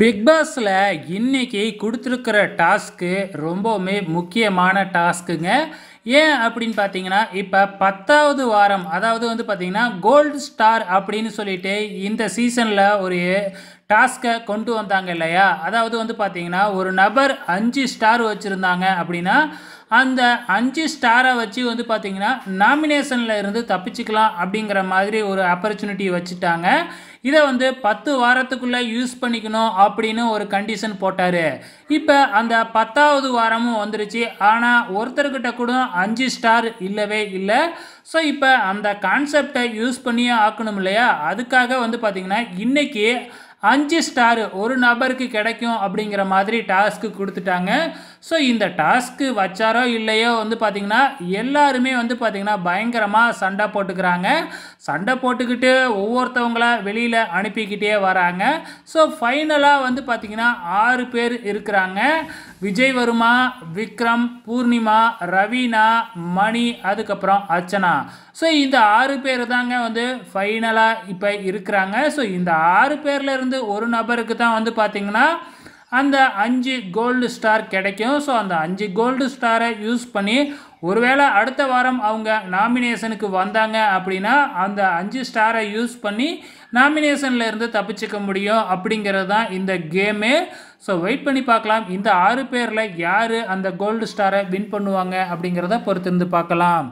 big பாஸில் இன்றைக்கி கொடுத்துருக்கிற டாஸ்க்கு ரொம்பவுமே முக்கியமான டாஸ்க்குங்க ஏன் அப்படின்னு பார்த்தீங்கன்னா இப்போ பத்தாவது வாரம் அதாவது வந்து பார்த்திங்கன்னா கோல்டு ஸ்டார் அப்படின்னு சொல்லிட்டு இந்த சீசனில் ஒரு டாஸ்க்கை கொண்டு வந்தாங்க இல்லையா அதாவது வந்து பார்த்திங்கன்னா ஒரு நபர் அஞ்சு ஸ்டார் வச்சுருந்தாங்க அப்படின்னா அந்த அஞ்சு ஸ்டாரை வச்சு வந்து பார்த்திங்கன்னா நாமினேஷனில் இருந்து தப்பிச்சுக்கலாம் அப்படிங்கிற மாதிரி ஒரு ஆப்பர்ச்சுனிட்டி வச்சுட்டாங்க இதை வந்து பத்து வாரத்துக்குள்ளே யூஸ் பண்ணிக்கணும் அப்படின்னு ஒரு கண்டிஷன் போட்டார் இப்போ அந்த பத்தாவது வாரமும் வந்துருச்சு ஆனால் ஒருத்தர்கிட்ட கூட அஞ்சு ஸ்டார் இல்லவே இல்லை ஸோ இப்போ அந்த கான்செப்டை யூஸ் பண்ணியே ஆக்கணும் இல்லையா அதுக்காக வந்து பார்த்திங்கன்னா இன்றைக்கி அஞ்சு ஸ்டார் ஒரு நபருக்கு கிடைக்கும் அப்படிங்கிற மாதிரி டாஸ்க்கு கொடுத்துட்டாங்க ஸோ இந்த டாஸ்க்கு வச்சாரோ இல்லையோ வந்து பார்த்திங்கன்னா எல்லாருமே வந்து பார்த்திங்கன்னா பயங்கரமாக சண்டை போட்டுக்கிறாங்க சண்டை போட்டுக்கிட்டு ஒவ்வொருத்தவங்கள வெளியில் அனுப்பிக்கிட்டே வராங்க ஸோ ஃபைனலாக வந்து பார்த்திங்கன்னா ஆறு பேர் இருக்கிறாங்க விஜய் வருமா விக்ரம் பூர்ணிமா ரவீனா மணி அதுக்கப்புறம் அர்ச்சனா ஸோ இந்த ஆறு பேர் தாங்க வந்து ஃபைனலாக இப்போ இருக்கிறாங்க ஸோ இந்த ஆறு பேர்லேருந்து ஒரு நபருக்கு தான் வந்து பார்த்திங்கன்னா அந்த அஞ்சு கோல்டு ஸ்டார் கிடைக்கும் ஸோ அந்த அஞ்சு கோல்டு ஸ்டாரை யூஸ் பண்ணி ஒருவேளை அடுத்த வாரம் அவங்க நாமினேஷனுக்கு வந்தாங்க அப்படின்னா அந்த அஞ்சு ஸ்டாரை யூஸ் பண்ணி நாமினேஷனில் இருந்து தப்பிச்சுக்க முடியும் அப்படிங்கிறது தான் இந்த கேமு ஸோ வெயிட் பண்ணி பார்க்கலாம் இந்த ஆறு பேரில் யார் அந்த கோல்டு ஸ்டாரை வின் பண்ணுவாங்க அப்படிங்கிறத பொறுத்திருந்து பார்க்கலாம்